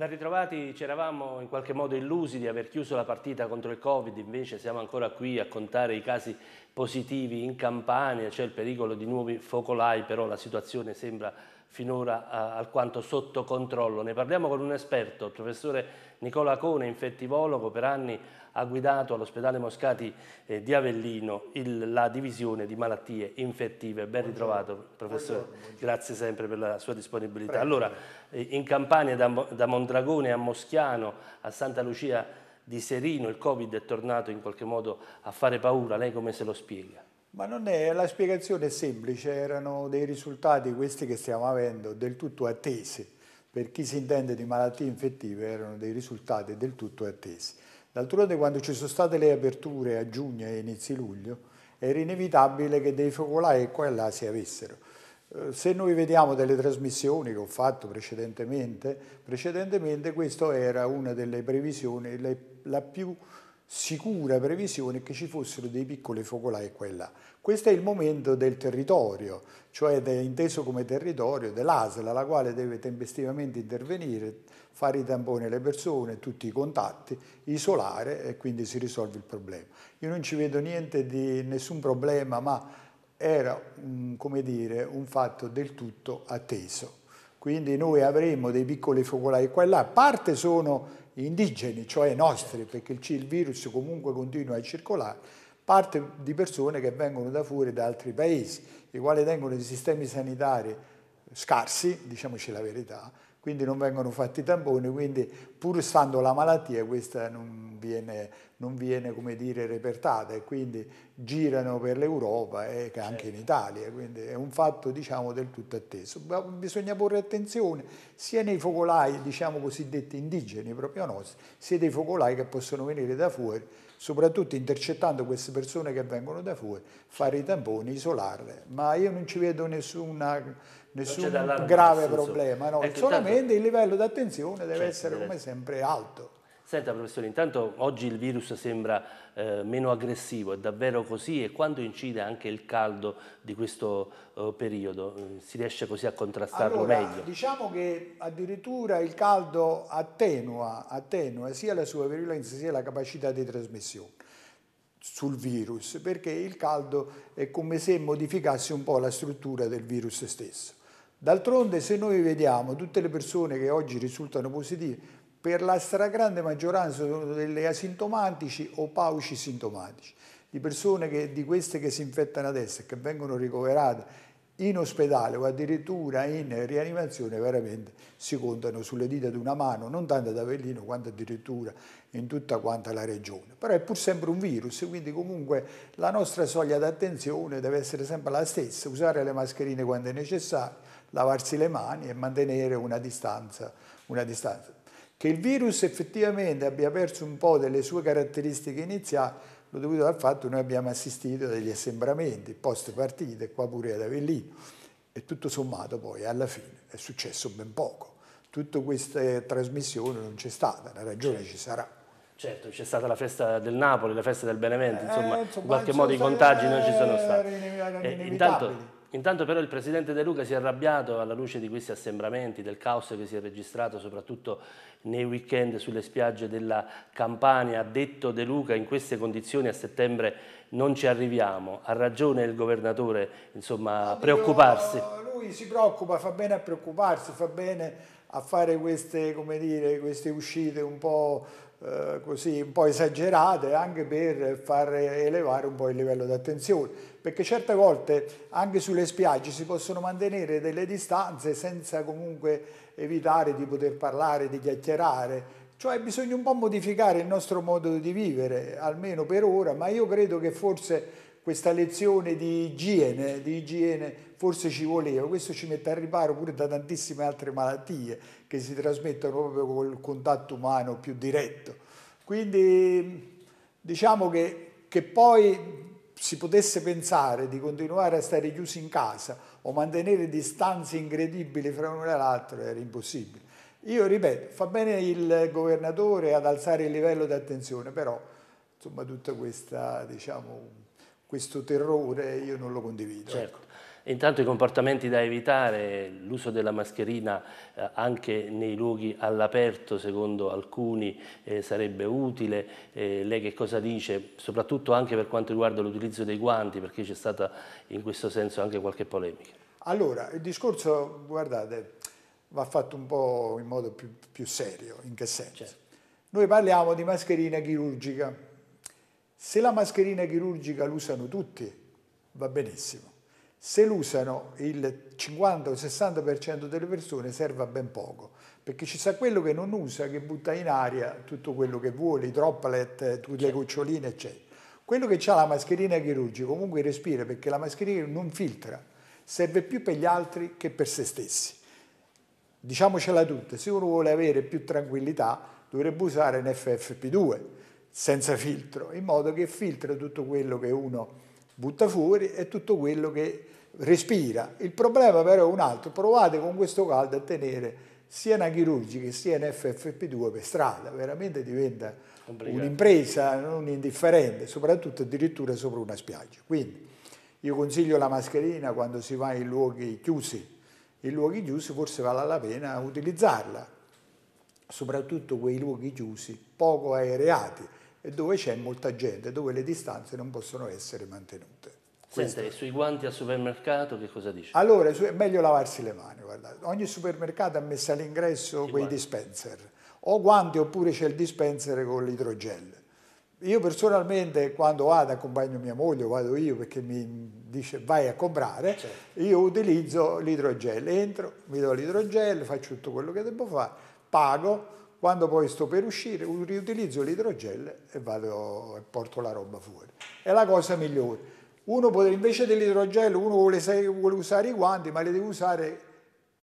Ben ritrovati ci eravamo in qualche modo illusi di aver chiuso la partita contro il Covid, invece siamo ancora qui a contare i casi positivi in Campania, c'è il pericolo di nuovi focolai, però la situazione sembra finora alquanto sotto controllo. Ne parliamo con un esperto, il professore Nicola Cone, infettivologo, per anni ha guidato all'ospedale Moscati eh, di Avellino il, la divisione di malattie infettive. Ben ritrovato professore, buongiorno, buongiorno. grazie sempre per la sua disponibilità. Prego. Allora, eh, in Campania da, da Mondragone a Moschiano, a Santa Lucia di Serino, il Covid è tornato in qualche modo a fare paura, lei come se lo spiega? Ma non è, la spiegazione è semplice, erano dei risultati questi che stiamo avendo del tutto attesi, per chi si intende di malattie infettive erano dei risultati del tutto attesi. D'altronde quando ci sono state le aperture a giugno e inizio luglio era inevitabile che dei focolai qua e là si avessero. Eh, se noi vediamo delle trasmissioni che ho fatto precedentemente, precedentemente questa era una delle previsioni la più sicura previsione che ci fossero dei piccoli focolai qua e là. Questo è il momento del territorio, cioè inteso come territorio dell'ASL, la quale deve tempestivamente intervenire, fare i tamponi alle persone, tutti i contatti, isolare e quindi si risolve il problema. Io non ci vedo niente di nessun problema, ma era come dire, un fatto del tutto atteso. Quindi noi avremo dei piccoli focolai qua e là, parte sono indigeni, cioè nostri, perché il virus comunque continua a circolare, parte di persone che vengono da fuori da altri paesi, i quali tengono dei sistemi sanitari scarsi, diciamoci la verità, quindi non vengono fatti i tamponi, quindi pur stando la malattia questa non viene, non viene come dire, repertata e quindi girano per l'Europa e anche certo. in Italia, quindi è un fatto diciamo, del tutto atteso. Ma bisogna porre attenzione sia nei focolai diciamo, cosiddetti indigeni proprio nostri, sia dei focolai che possono venire da fuori, soprattutto intercettando queste persone che vengono da fuori, fare i tamponi, isolarle, ma io non ci vedo nessuna nessun grave problema, no? solamente il livello di attenzione deve certo, essere certo. come sempre alto. Senta professore, intanto oggi il virus sembra eh, meno aggressivo, è davvero così e quanto incide anche il caldo di questo eh, periodo? Eh, si riesce così a contrastarlo allora, meglio? Diciamo che addirittura il caldo attenua, attenua sia la sua virulenza sia la capacità di trasmissione sul virus, perché il caldo è come se modificasse un po' la struttura del virus stesso. D'altronde se noi vediamo tutte le persone che oggi risultano positive, per la stragrande maggioranza sono delle asintomatici o pauci sintomatici, di persone che, di queste che si infettano adesso e che vengono ricoverate in ospedale o addirittura in rianimazione veramente si contano sulle dita di una mano, non tanto ad Avellino quanto addirittura in tutta quanta la regione. Però è pur sempre un virus, quindi comunque la nostra soglia d'attenzione deve essere sempre la stessa, usare le mascherine quando è necessario, lavarsi le mani e mantenere una distanza, una distanza. Che il virus effettivamente abbia perso un po' delle sue caratteristiche iniziali lo dovuto al fatto che noi abbiamo assistito a degli assembramenti post partite, qua pure ad Avellino, e tutto sommato poi alla fine è successo ben poco. Tutta questa trasmissione non c'è stata, la ragione ci sarà. Certo, c'è stata la festa del Napoli, la festa del Benevento, insomma, eh, insomma in qualche modo i contagi non ci sono eh, stati. Eh, intanto, Intanto però il Presidente De Luca si è arrabbiato alla luce di questi assembramenti, del caos che si è registrato soprattutto nei weekend sulle spiagge della Campania. Ha detto De Luca in queste condizioni a settembre non ci arriviamo. Ha ragione il governatore insomma, a preoccuparsi. Lui si preoccupa, fa bene a preoccuparsi, fa bene a fare queste, dire, queste uscite un po' Eh, così un po' esagerate anche per far elevare un po' il livello d'attenzione perché certe volte anche sulle spiagge si possono mantenere delle distanze senza comunque evitare di poter parlare, di chiacchierare, cioè bisogna un po' modificare il nostro modo di vivere, almeno per ora, ma io credo che forse questa lezione di igiene, di igiene forse ci voleva, questo ci mette al riparo pure da tantissime altre malattie che si trasmettono proprio col contatto umano più diretto. Quindi diciamo che, che poi si potesse pensare di continuare a stare chiusi in casa o mantenere distanze incredibili fra uno e l'altro era impossibile. Io ripeto, fa bene il governatore ad alzare il livello di attenzione, però insomma tutta questa diciamo, questo terrore io non lo condivido. Certo. Ecco. Intanto i comportamenti da evitare, l'uso della mascherina eh, anche nei luoghi all'aperto secondo alcuni eh, sarebbe utile, eh, lei che cosa dice? Soprattutto anche per quanto riguarda l'utilizzo dei guanti perché c'è stata in questo senso anche qualche polemica. Allora, il discorso, guardate, va fatto un po' in modo più, più serio, in che senso? Certo. Noi parliamo di mascherina chirurgica, se la mascherina chirurgica l'usano tutti, va benissimo. Se l'usano il 50 o 60% delle persone serve a ben poco, perché ci sa quello che non usa, che butta in aria tutto quello che vuole, i droplet, le goccioline, eccetera. Quello che ha la mascherina chirurgica comunque respira perché la mascherina non filtra, serve più per gli altri che per se stessi. Diciamocela tutta, se uno vuole avere più tranquillità dovrebbe usare un FFP2 senza filtro, in modo che filtra tutto quello che uno butta fuori e tutto quello che respira. Il problema però è un altro, provate con questo caldo a tenere sia una chirurgica sia in FFP2 per strada, veramente diventa un'impresa non indifferente, soprattutto addirittura sopra una spiaggia. Quindi io consiglio la mascherina quando si va in luoghi chiusi, in luoghi chiusi forse vale la pena utilizzarla, soprattutto quei luoghi chiusi poco aereati, e dove c'è molta gente, dove le distanze non possono essere mantenute. Questo. Senta, sui guanti al supermercato che cosa dice? Allora, è meglio lavarsi le mani, guardate. Ogni supermercato ha messo all'ingresso quei guanti. dispenser. O guanti oppure c'è il dispenser con l'idrogel. Io personalmente quando vado, accompagno mia moglie, vado io perché mi dice vai a comprare, certo. io utilizzo l'idrogel. Entro, mi do l'idrogel, faccio tutto quello che devo fare, pago, quando poi sto per uscire riutilizzo l'idrogel e, vado, e porto la roba fuori. È la cosa migliore. Uno può, invece dell'idrogel, uno vuole, vuole usare i guanti, ma li deve usare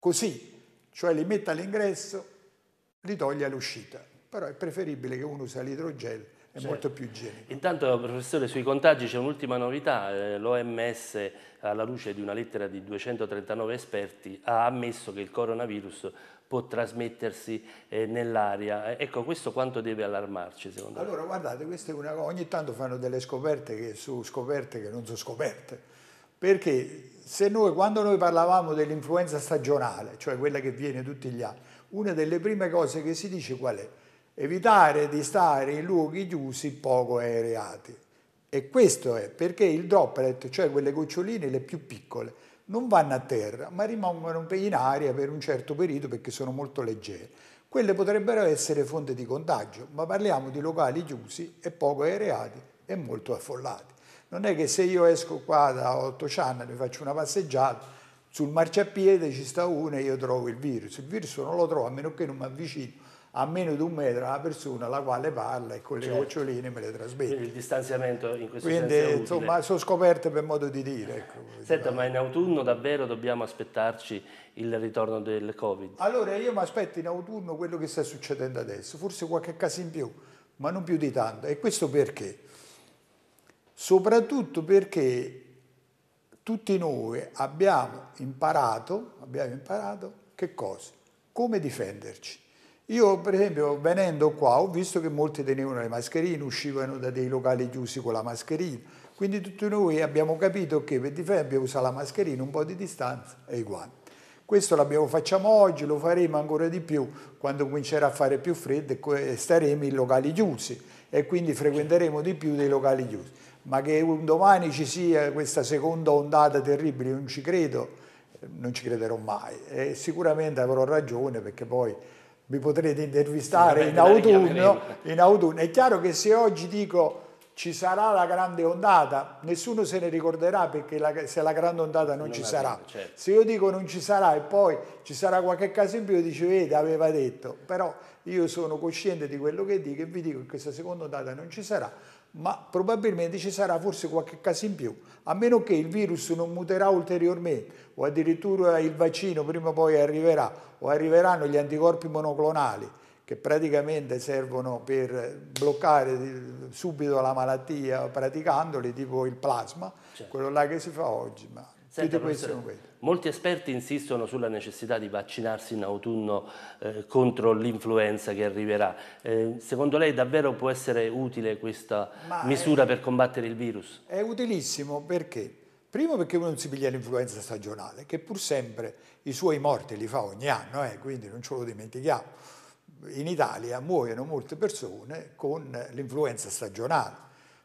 così, cioè li mette all'ingresso, li toglie all'uscita. Però è preferibile che uno usa l'idrogel è certo. molto più igienico. Intanto, professore, sui contagi c'è un'ultima novità. Eh, L'OMS, alla luce di una lettera di 239 esperti, ha ammesso che il coronavirus può trasmettersi eh, nell'aria. Eh, ecco, questo quanto deve allarmarci secondo allora, me? guardate, questa una ogni tanto fanno delle scoperte che, su scoperte che non sono scoperte, perché se noi, quando noi parlavamo dell'influenza stagionale, cioè quella che viene tutti gli anni, una delle prime cose che si dice qual è? Evitare di stare in luoghi chiusi poco aereati. E questo è perché il droplet, cioè quelle goccioline le più piccole, non vanno a terra, ma rimangono in aria per un certo periodo perché sono molto leggere. Quelle potrebbero essere fonte di contagio, ma parliamo di locali chiusi e poco aereati e molto affollati. Non è che se io esco qua da 8 Cianna e mi faccio una passeggiata, sul marciapiede ci sta uno e io trovo il virus. Il virus non lo trovo a meno che non mi avvicino a meno di un metro la persona la quale parla e con le certo. goccioline me le trasmette. Quindi il distanziamento in questo Quindi, senso Quindi insomma sono scoperte per modo di dire. Ecco. Senta, ma in autunno davvero dobbiamo aspettarci il ritorno del Covid? Allora io mi aspetto in autunno quello che sta succedendo adesso, forse qualche caso in più, ma non più di tanto. E questo perché? Soprattutto perché tutti noi abbiamo imparato, abbiamo imparato che cosa? Come difenderci io per esempio venendo qua ho visto che molti tenevano le mascherine, uscivano da dei locali chiusi con la mascherina, quindi tutti noi abbiamo capito che per difendere usare la mascherina, un po' di distanza è uguale. Questo lo facciamo oggi, lo faremo ancora di più quando comincerà a fare più freddo e staremo in locali chiusi e quindi frequenteremo di più dei locali chiusi. Ma che un domani ci sia questa seconda ondata terribile, non ci credo, non ci crederò mai. E sicuramente avrò ragione perché poi mi potrete intervistare in autunno, in autunno. È chiaro che se oggi dico ci sarà la grande ondata, nessuno se ne ricorderà perché la, se la grande ondata non, non ci sarà. Detto, certo. Se io dico non ci sarà e poi ci sarà qualche caso in più, dice vede aveva detto, però io sono cosciente di quello che dico e vi dico che questa seconda ondata non ci sarà ma probabilmente ci sarà forse qualche caso in più, a meno che il virus non muterà ulteriormente o addirittura il vaccino prima o poi arriverà o arriveranno gli anticorpi monoclonali che praticamente servono per bloccare subito la malattia praticandoli, tipo il plasma, certo. quello là che si fa oggi. Ma Senta, molti esperti insistono sulla necessità di vaccinarsi in autunno eh, contro l'influenza che arriverà. Eh, secondo lei davvero può essere utile questa Ma misura è, per combattere il virus? È utilissimo perché? Primo perché uno non si piglia l'influenza stagionale, che pur sempre i suoi morti li fa ogni anno, eh, quindi non ce lo dimentichiamo. In Italia muoiono molte persone con l'influenza stagionale.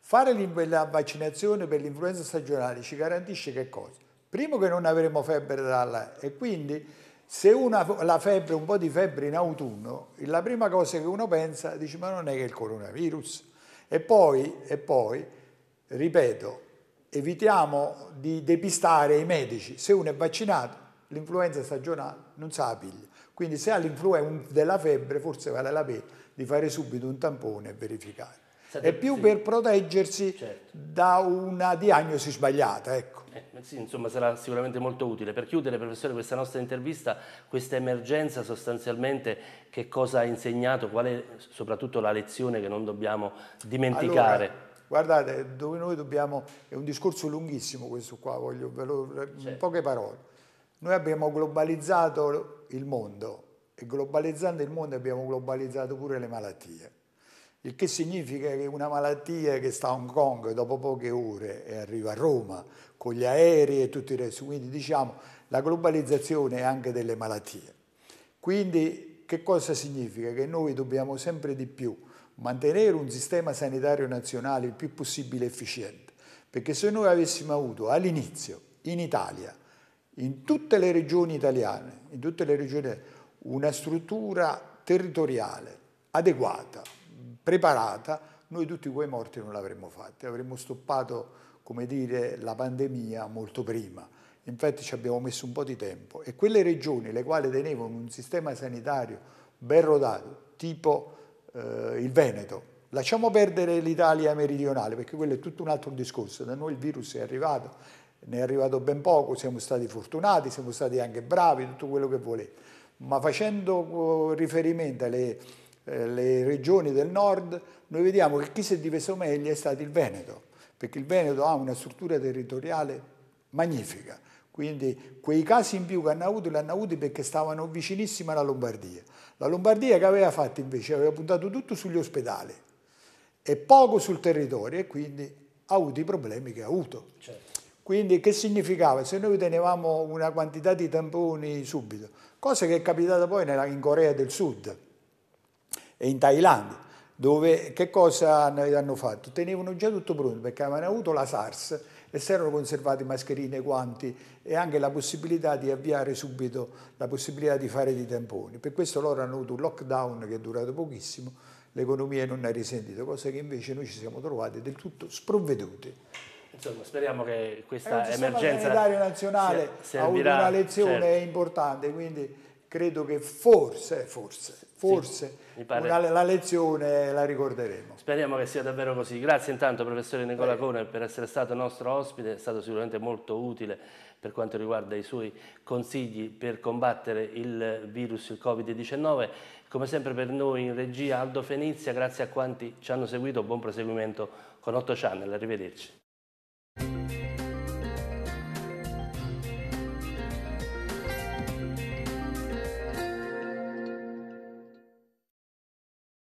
Fare la vaccinazione per l'influenza stagionale ci garantisce che cosa? Primo che non avremo febbre dalla... e quindi se uno ha la febbre, un po' di febbre in autunno, la prima cosa che uno pensa dice ma non è che è il coronavirus. E poi, e poi ripeto, evitiamo di depistare i medici. Se uno è vaccinato, l'influenza stagionale non sa la piglia. Quindi se ha l'influenza della febbre forse vale la pena di fare subito un tampone e verificare. State... è più sì. per proteggersi certo. da una diagnosi sbagliata. Ecco. Eh, eh, sì, insomma sarà sicuramente molto utile. Per chiudere, professore, questa nostra intervista, questa emergenza sostanzialmente che cosa ha insegnato, qual è soprattutto la lezione che non dobbiamo dimenticare? Allora, guardate, dove noi dobbiamo, è un discorso lunghissimo questo qua, voglio velo, in certo. poche parole. Noi abbiamo globalizzato il mondo e globalizzando il mondo abbiamo globalizzato pure le malattie il che significa che una malattia che sta a Hong Kong dopo poche ore arriva a Roma con gli aerei e tutto il resto, quindi diciamo la globalizzazione è anche delle malattie. Quindi che cosa significa? Che noi dobbiamo sempre di più mantenere un sistema sanitario nazionale il più possibile efficiente, perché se noi avessimo avuto all'inizio in Italia, in tutte le regioni italiane, in tutte le regioni una struttura territoriale adeguata, preparata, noi tutti quei morti non l'avremmo fatti, avremmo stoppato come dire, la pandemia molto prima. Infatti ci abbiamo messo un po' di tempo e quelle regioni le quali tenevano un sistema sanitario ben rodato, tipo eh, il Veneto, lasciamo perdere l'Italia meridionale perché quello è tutto un altro discorso, da noi il virus è arrivato, ne è arrivato ben poco, siamo stati fortunati, siamo stati anche bravi, tutto quello che volete, ma facendo eh, riferimento alle eh, le regioni del nord, noi vediamo che chi si è difeso meglio è stato il Veneto, perché il Veneto ha una struttura territoriale magnifica, quindi quei casi in più che hanno avuto li hanno avuti perché stavano vicinissimi alla Lombardia. La Lombardia che aveva fatto invece, aveva puntato tutto sugli ospedali e poco sul territorio e quindi ha avuto i problemi che ha avuto. Certo. Quindi che significava? Se noi tenevamo una quantità di tamponi subito, cosa che è capitata poi in Corea del Sud, e in Thailandia, dove che cosa hanno fatto? Tenevano già tutto pronto perché avevano avuto la SARS e si erano conservati mascherine, guanti e anche la possibilità di avviare subito la possibilità di fare dei tamponi. Per questo loro hanno avuto un lockdown che è durato pochissimo, l'economia non ha risentito, cosa che invece noi ci siamo trovati del tutto sprovveduti. Insomma, speriamo che questa eh, emergenza sanitario nazionale servirà, ha avuto una lezione certo. importante, quindi credo che forse, forse forse sì, una, la lezione la ricorderemo. Speriamo che sia davvero così. Grazie intanto professore Nicola Cone per essere stato nostro ospite, è stato sicuramente molto utile per quanto riguarda i suoi consigli per combattere il virus il Covid-19. Come sempre per noi in regia Aldo Fenizia, grazie a quanti ci hanno seguito, buon proseguimento con 8 Channel, arrivederci.